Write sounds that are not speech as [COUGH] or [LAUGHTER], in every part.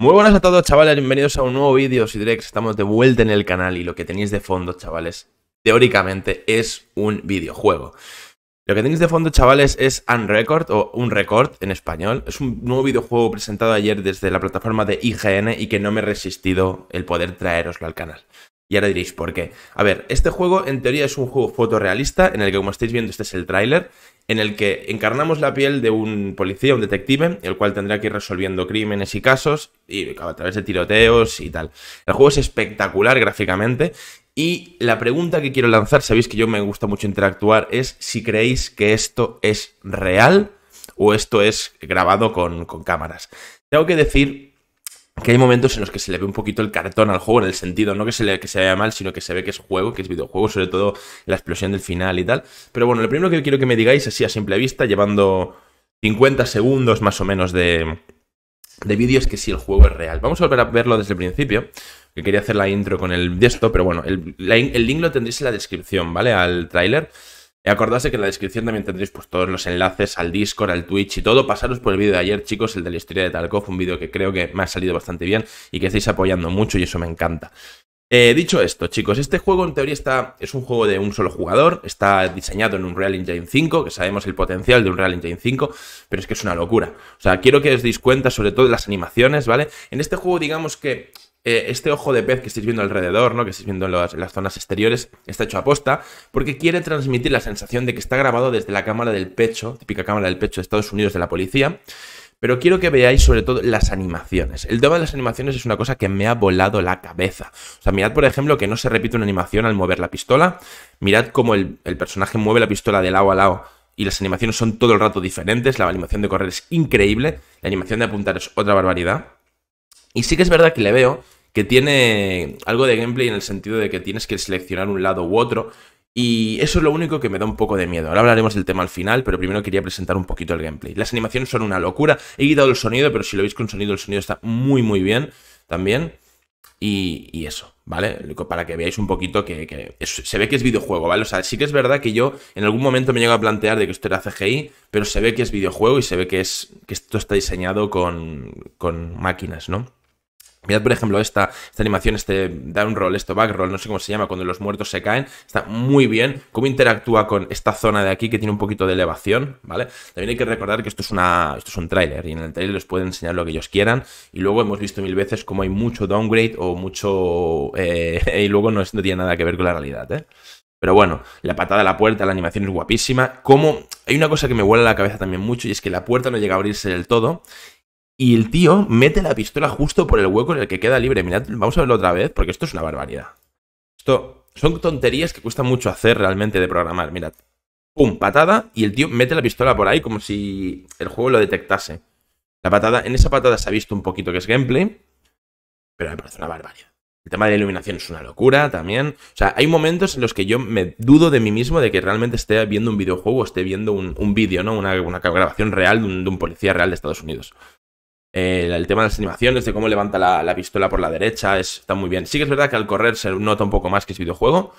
Muy buenas a todos chavales, bienvenidos a un nuevo vídeo que estamos de vuelta en el canal y lo que tenéis de fondo chavales, teóricamente es un videojuego. Lo que tenéis de fondo chavales es Unrecord o Un Record en español, es un nuevo videojuego presentado ayer desde la plataforma de IGN y que no me he resistido el poder traeroslo al canal. Y ahora diréis, ¿por qué? A ver, este juego en teoría es un juego fotorrealista, en el que como estáis viendo este es el tráiler, en el que encarnamos la piel de un policía, un detective, el cual tendrá que ir resolviendo crímenes y casos, y a través de tiroteos y tal. El juego es espectacular gráficamente, y la pregunta que quiero lanzar, sabéis que yo me gusta mucho interactuar, es si creéis que esto es real o esto es grabado con, con cámaras. Tengo que decir que hay momentos en los que se le ve un poquito el cartón al juego, en el sentido, no que se, le, que se vea mal, sino que se ve que es juego, que es videojuego, sobre todo la explosión del final y tal. Pero bueno, lo primero que quiero que me digáis, así a simple vista, llevando 50 segundos más o menos de, de vídeo, es que si el juego es real. Vamos a volver a verlo desde el principio, que quería hacer la intro con el de esto, pero bueno, el, el link lo tendréis en la descripción, ¿vale? Al tráiler. Y Acordarse que en la descripción también tendréis pues, todos los enlaces al Discord, al Twitch y todo. Pasaros por el vídeo de ayer, chicos, el de la historia de Tarkov, un vídeo que creo que me ha salido bastante bien y que estáis apoyando mucho y eso me encanta. Eh, dicho esto, chicos, este juego en teoría está, es un juego de un solo jugador, está diseñado en un Real Engine 5, que sabemos el potencial de un Real Engine 5, pero es que es una locura. O sea, quiero que os deis cuenta sobre todo de las animaciones, ¿vale? En este juego digamos que eh, este ojo de pez que estáis viendo alrededor, ¿no? que estáis viendo en, las zonas exteriores, está hecho a posta, porque quiere transmitir la sensación de que está grabado desde la cámara del pecho, típica cámara del pecho de Estados Unidos de la policía. Pero quiero que veáis sobre todo las animaciones. El tema de las animaciones es una cosa que me ha volado la cabeza. O sea, mirad por ejemplo que no se repite una animación al mover la pistola. Mirad cómo el, el personaje mueve la pistola de lado a lado y las animaciones son todo el rato diferentes. La animación de correr es increíble. La animación de apuntar es otra barbaridad. Y sí que es verdad que le veo que tiene algo de gameplay en el sentido de que tienes que seleccionar un lado u otro. Y eso es lo único que me da un poco de miedo. Ahora hablaremos del tema al final, pero primero quería presentar un poquito el gameplay. Las animaciones son una locura. He quitado el sonido, pero si lo veis con sonido, el sonido está muy, muy bien también. Y, eso, ¿vale? Para que veáis un poquito que, se ve que es videojuego, ¿vale? O sea, sí que es verdad que yo en algún momento me llego a plantear de que esto era CGI, pero se ve que es videojuego y se ve que, es, que esto está diseñado con máquinas, ¿no? Mirad, por ejemplo, esta, animación, este down roll, esto back roll, no sé cómo se llama, cuando los muertos se caen. Está muy bien. Cómo interactúa con esta zona de aquí que tiene un poquito de elevación, ¿vale? También hay que recordar que esto es, una, esto es un tráiler y en el trailer les pueden enseñar lo que ellos quieran. Y luego hemos visto mil veces cómo hay mucho downgrade o mucho... Eh, [LAUGHS] y luego no, no tiene nada que ver con la realidad, ¿eh? Pero bueno, la patada a la puerta, la animación es guapísima. Como hay una cosa que me huele a la cabeza también mucho y es que la puerta no llega a abrirse del todo y el tío mete la pistola justo por el hueco en el que queda libre. Mirad, vamos a verlo otra vez, porque esto es una barbaridad. Esto son tonterías que cuesta mucho hacer realmente de programar. Mirad. Pum, patada, y el tío mete la pistola por ahí como si el juego lo detectase. La patada, en esa patada se ha visto un poquito que es gameplay, pero me parece una barbaridad. El tema de la iluminación es una locura también. O sea, hay momentos en los que yo me dudo de mí mismo de que realmente esté viendo un videojuego, esté viendo un, vídeo, ¿no? Una, grabación real de un policía real de Estados Unidos el tema de las animaciones, de cómo levanta la, pistola por la derecha, está muy bien. Sí que es verdad que al correr se nota un poco más que es videojuego,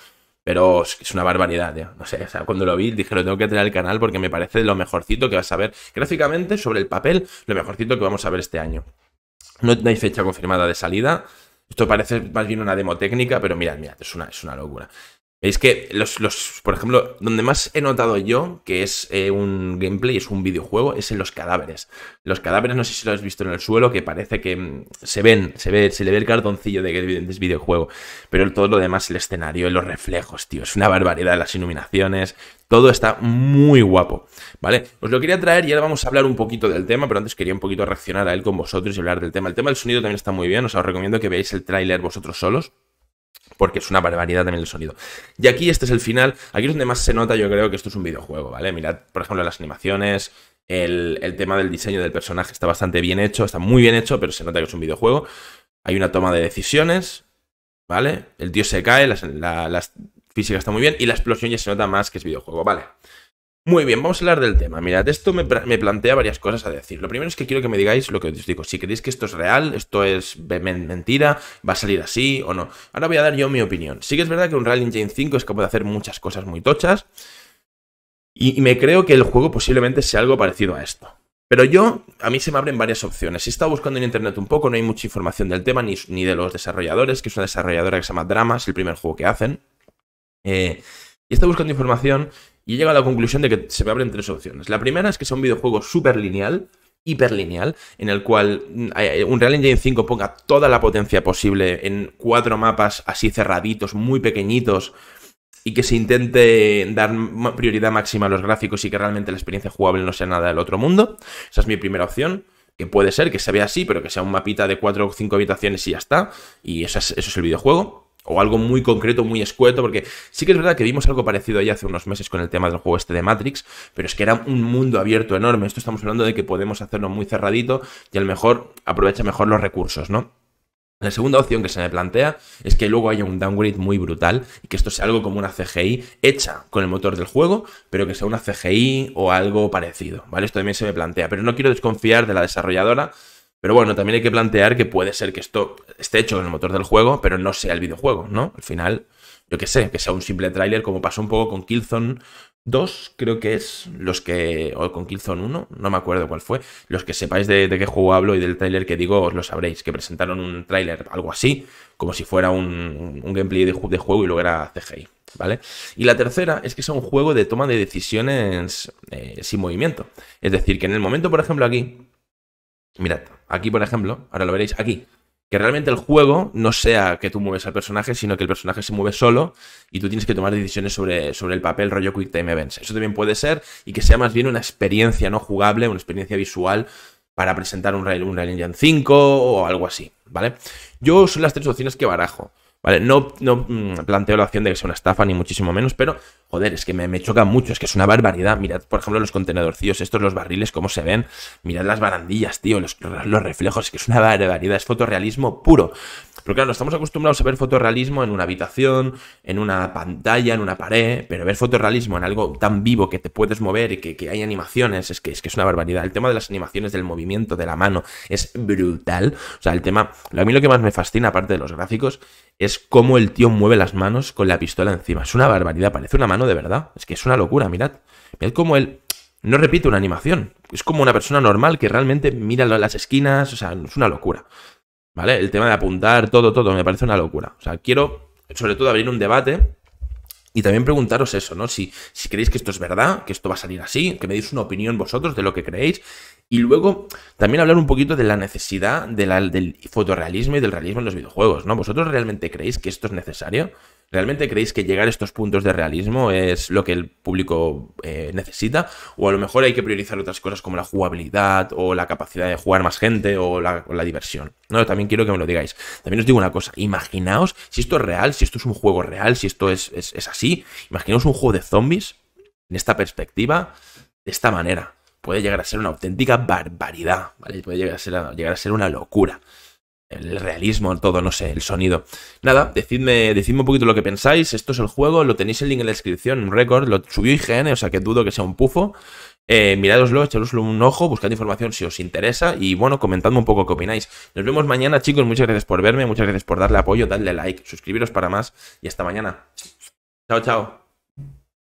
pero es una barbaridad, No sé, cuando lo vi dije, lo tengo que traer al canal porque me parece lo mejorcito que vas a ver gráficamente sobre el papel, lo mejorcito que vamos a ver este año. No, hay fecha confirmada de salida. Esto parece más bien una demo técnica, pero mirad, mirad, es una, es una locura. Veis que los, los, por ejemplo, donde más he notado yo que es eh, un gameplay, es un videojuego, es en los cadáveres. Los cadáveres, no sé si lo has visto en el suelo, que parece que mm, se ven, se ve, se le ve el cartoncillo de que es videojuego. Pero todo lo demás, el escenario, los reflejos, tío, es una barbaridad, las iluminaciones, todo está muy guapo, ¿vale? Os lo quería traer y ahora vamos a hablar un poquito del tema, pero antes quería un poquito reaccionar a él con vosotros y hablar del tema. El tema del sonido también está muy bien, os, os recomiendo que veáis el tráiler vosotros solos porque es una barbaridad también el sonido. Y aquí este es el final. Aquí es donde más se nota, yo creo, que esto es un videojuego, ¿vale? Mirad, por ejemplo, las animaciones. El, tema del diseño del personaje está bastante bien hecho, está muy bien hecho, pero se nota que es un videojuego. Hay una toma de decisiones, ¿vale? El tío se cae, las, la, física está muy bien y la explosión ya se nota más que es videojuego, ¿vale? Muy bien, vamos a hablar del tema. Mirad, esto me, plantea varias cosas a decir. Lo primero es que quiero que me digáis lo que os digo. Si creéis que esto es real, esto es mentira, va a salir así o no. Ahora voy a dar yo mi opinión. Sí que es verdad que un Rally Engine 5 es capaz de hacer muchas cosas muy tochas. Y, me creo que el juego posiblemente sea algo parecido a esto. Pero yo, a mí se me abren varias opciones. He estado buscando en internet un poco, no hay mucha información del tema ni, de los desarrolladores, que es una desarrolladora que se llama Dramas, el primer juego que hacen. Eh, y he buscando información y he llegado a la conclusión de que se me abren tres opciones. La primera es que sea un videojuego súper lineal, hiperlineal, en el cual mm, un Real Engine 5 ponga toda la potencia posible en cuatro mapas así cerraditos, muy pequeñitos, y que se intente dar prioridad máxima a los gráficos y que realmente la experiencia jugable no sea nada del otro mundo. Esa es mi primera opción. Que puede ser que se vea así, pero que sea un mapita de cuatro o cinco habitaciones y ya está. Y eso es, eso es el videojuego o algo muy concreto, muy escueto, porque sí que es verdad que vimos algo parecido ahí hace unos meses con el tema del juego este de Matrix, pero es que era un mundo abierto enorme. Esto estamos hablando de que podemos hacerlo muy cerradito y a lo mejor aprovecha mejor los recursos, ¿no? La segunda opción que se me plantea es que luego haya un downgrade muy brutal y que esto sea algo como una CGI hecha con el motor del juego, pero que sea una CGI o algo parecido, ¿vale? Esto también se me plantea, pero no quiero desconfiar de la desarrolladora pero bueno, también hay que plantear que puede ser que esto esté hecho en el motor del juego, pero no sea el videojuego, ¿no? Al final, yo qué sé, que sea un simple tráiler, como pasó un poco con Killzone 2, creo que es, los que. o con Killzone 1, no me acuerdo cuál fue. Los que sepáis de, qué juego hablo y del tráiler que digo, os lo sabréis, que presentaron un tráiler algo así, como si fuera un, gameplay de, juego y luego era CGI. ¿Vale? Y la tercera es que sea un juego de toma de decisiones eh, sin movimiento. Es decir, que en el momento, por ejemplo, aquí, mirad, Aquí, por ejemplo, ahora lo veréis, aquí. Que realmente el juego no sea que tú mueves al personaje, sino que el personaje se mueve solo y tú tienes que tomar decisiones sobre, sobre el papel rollo Quick Time Events. Eso también puede ser y que sea más bien una experiencia no jugable, una experiencia visual para presentar un Rail Engine 5 o algo así, ¿vale? Yo son las tres opciones que barajo. ¿Vale? No, mm, planteo la opción de que sea una estafa, ni muchísimo menos, pero joder, es que me, me choca mucho, es que es una barbaridad. Mirad, por ejemplo, los contenedorcillos, estos, los barriles, cómo se ven. Mirad las barandillas, tío, los, los reflejos, es que es una barbaridad, es fotorrealismo puro. Pero claro, estamos acostumbrados a ver fotorrealismo en una habitación, en una pantalla, en una pared, pero ver fotorrealismo en algo tan vivo que te puedes mover y que, hay animaciones, es que, es que es una barbaridad. El tema de las animaciones, del movimiento, de la mano, es brutal. O sea, el tema, a mí lo que más me fascina, aparte de los gráficos, es cómo el tío mueve las manos con la pistola encima. Es una barbaridad, parece una mano de verdad. Es que es una locura, mirad. Mirad cómo él no repite una animación. Es como una persona normal que realmente mira las esquinas, o sea, es una locura. ¿Vale? El tema de apuntar, todo, todo, me parece una locura. O sea, quiero, sobre todo, abrir un debate y también preguntaros eso, ¿no? Si, si creéis que esto es verdad, que esto va a salir así, que me deis una opinión vosotros de lo que creéis. Y luego también hablar un poquito de la necesidad del fotorrealismo y del realismo en los videojuegos, ¿no? ¿Vosotros realmente creéis que esto es necesario? ¿Realmente creéis que llegar a estos puntos de realismo es lo que el público eh, necesita? ¿O a lo mejor hay que priorizar otras cosas como la jugabilidad o la capacidad de jugar más gente o la, diversión? No, también quiero que me lo digáis. También os digo una cosa, imaginaos si esto es real, si esto es un juego real, si esto es, es, así, imaginaos un juego de zombies en esta perspectiva, de esta manera. Puede llegar a ser una auténtica barbaridad, ¿vale? Puede llegar a llegar a ser una locura el realismo, todo, no sé, el sonido. Nada, decidme, un poquito lo que pensáis. Esto es el juego, lo tenéis el link en la descripción, un récord, lo subió IGN, o sea que dudo que sea un pufo. Eh, miradoslo, un ojo, buscad información si os interesa y bueno, comentadme un poco qué opináis. Nos vemos mañana, chicos. Muchas gracias por verme, muchas gracias por darle apoyo, dadle like, suscribiros para más y hasta mañana. Chao, chao.